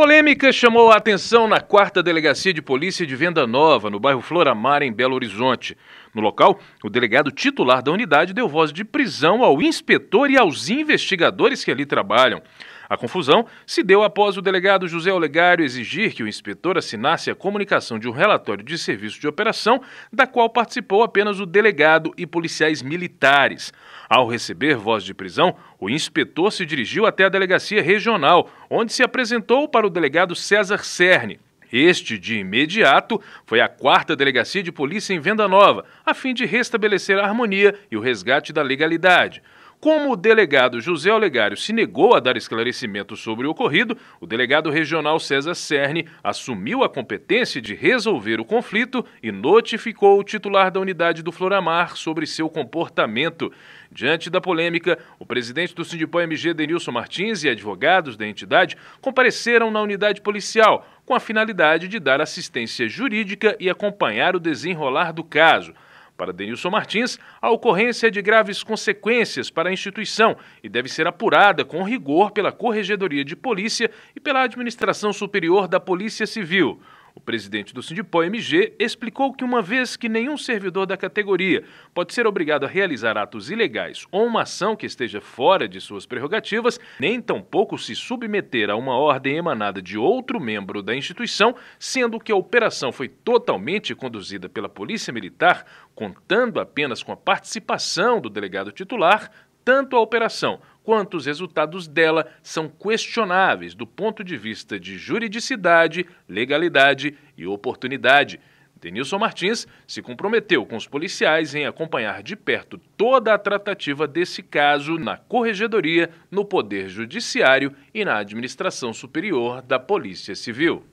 Polêmica chamou a atenção na quarta delegacia de polícia de Venda Nova, no bairro Floramar, em Belo Horizonte. No local, o delegado titular da unidade deu voz de prisão ao inspetor e aos investigadores que ali trabalham. A confusão se deu após o delegado José Olegário exigir que o inspetor assinasse a comunicação de um relatório de serviço de operação, da qual participou apenas o delegado e policiais militares. Ao receber voz de prisão, o inspetor se dirigiu até a delegacia regional, onde se apresentou para o delegado César Cerne. Este, de imediato, foi à quarta delegacia de polícia em Venda Nova, a fim de restabelecer a harmonia e o resgate da legalidade. Como o delegado José Olegário se negou a dar esclarecimento sobre o ocorrido, o delegado regional César Cerne assumiu a competência de resolver o conflito e notificou o titular da unidade do Floramar sobre seu comportamento. Diante da polêmica, o presidente do Sindipo MG, Denilson Martins, e advogados da entidade compareceram na unidade policial com a finalidade de dar assistência jurídica e acompanhar o desenrolar do caso. Para Denilson Martins, a ocorrência é de graves consequências para a instituição e deve ser apurada com rigor pela Corregedoria de Polícia e pela Administração Superior da Polícia Civil. O presidente do Sindipó MG explicou que, uma vez que nenhum servidor da categoria pode ser obrigado a realizar atos ilegais ou uma ação que esteja fora de suas prerrogativas, nem tampouco se submeter a uma ordem emanada de outro membro da instituição, sendo que a operação foi totalmente conduzida pela Polícia Militar, contando apenas com a participação do delegado titular, tanto a operação quanto os resultados dela são questionáveis do ponto de vista de juridicidade, legalidade e oportunidade. Denilson Martins se comprometeu com os policiais em acompanhar de perto toda a tratativa desse caso na corregedoria, no Poder Judiciário e na Administração Superior da Polícia Civil.